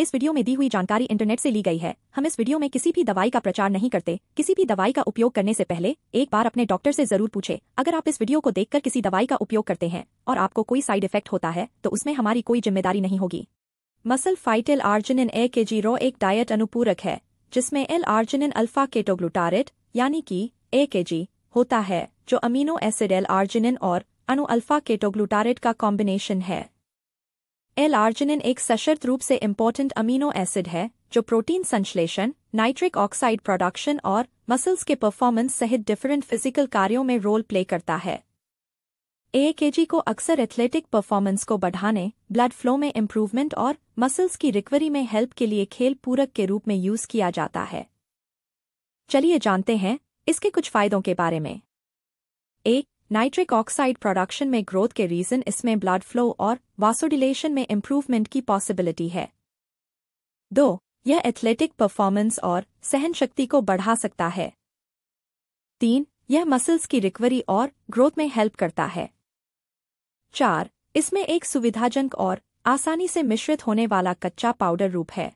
इस वीडियो में दी हुई जानकारी इंटरनेट से ली गई है हम इस वीडियो में किसी भी दवाई का प्रचार नहीं करते किसी भी दवाई का उपयोग करने से पहले एक बार अपने डॉक्टर से जरूर पूछे अगर आप इस वीडियो को देखकर किसी दवाई का उपयोग करते हैं और आपको कोई साइड इफेक्ट होता है तो उसमें हमारी कोई जिम्मेदारी नहीं होगी मसल फाइटल आर्जिनिन ए के जीरो एक डायट अनुपूरक है जिसमें एल आर्जिनिन अल्फा केटोग्लूटारेट यानी कि ए के जी होता है जो अमीनो एसिड एल आर्जिनिन और अनु अल्फा केटोग्लूटारेट का कॉम्बिनेशन है एल आर्जिनिन एक सशर्त रूप से इम्पोर्टेंट अमीनो एसिड है जो प्रोटीन संश्लेषण नाइट्रिक ऑक्साइड प्रोडक्शन और मसल्स के परफॉर्मेंस सहित डिफरेंट फिजिकल कार्यों में रोल प्ले करता है एएकेजी को अक्सर एथलेटिक परफॉर्मेंस को बढ़ाने ब्लड फ्लो में इम्प्रूवमेंट और मसल्स की रिकवरी में हेल्प के लिए खेल पूरक के रूप में यूज किया जाता है चलिए जानते हैं इसके कुछ फायदों के बारे में एक नाइट्रिक ऑक्साइड प्रोडक्शन में ग्रोथ के रीजन इसमें ब्लड फ्लो और वासोडिलेशन में इम्प्रूवमेंट की पॉसिबिलिटी है दो यह एथलेटिक परफॉर्मेंस और सहन शक्ति को बढ़ा सकता है तीन यह मसल्स की रिकवरी और ग्रोथ में हेल्प करता है चार इसमें एक सुविधाजनक और आसानी से मिश्रित होने वाला कच्चा पाउडर रूप है